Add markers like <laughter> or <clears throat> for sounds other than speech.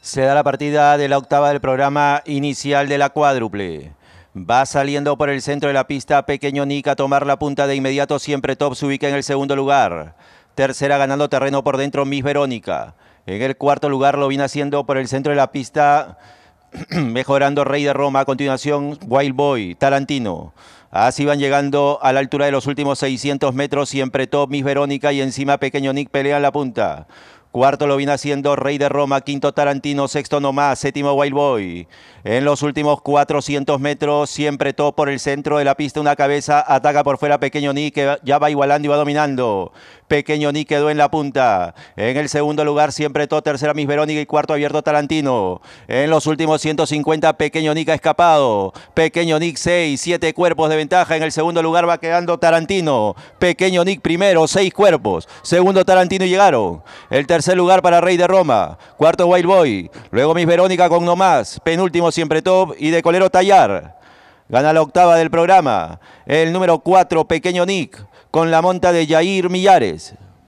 se da la partida de la octava del programa inicial de la cuádruple. Va saliendo por el centro de la pista Pequeño Nick a tomar la punta de inmediato. Siempre Top se ubica en el segundo lugar. Tercera ganando terreno por dentro Miss Verónica. En el cuarto lugar lo viene haciendo por el centro de la pista <clears throat> mejorando Rey de Roma. A continuación, Wild Boy, Tarantino. Así van llegando a la altura de los últimos 600 metros. Siempre Top, Miss Verónica y encima Pequeño Nick pelea la punta. Cuarto lo viene haciendo Rey de Roma, quinto Tarantino, sexto Nomás, séptimo Wild Boy. En los últimos 400 metros, siempre todo por el centro de la pista, una cabeza, ataca por fuera Pequeño Nick, que ya va igualando y va dominando. Pequeño Nick quedó en la punta. En el segundo lugar, siempre Top, Tercera, Miss Verónica y cuarto abierto Tarantino. En los últimos 150, Pequeño Nick ha escapado. Pequeño Nick 6, 7 cuerpos de ventaja. En el segundo lugar va quedando Tarantino. Pequeño Nick primero, 6 cuerpos. Segundo Tarantino y llegaron. El tercer lugar para Rey de Roma. Cuarto Wild Boy. Luego Miss Verónica con no más. Penúltimo siempre top y de colero Tallar. Gana la octava del programa. El número 4, Pequeño Nick, con la monta de Jair Millares.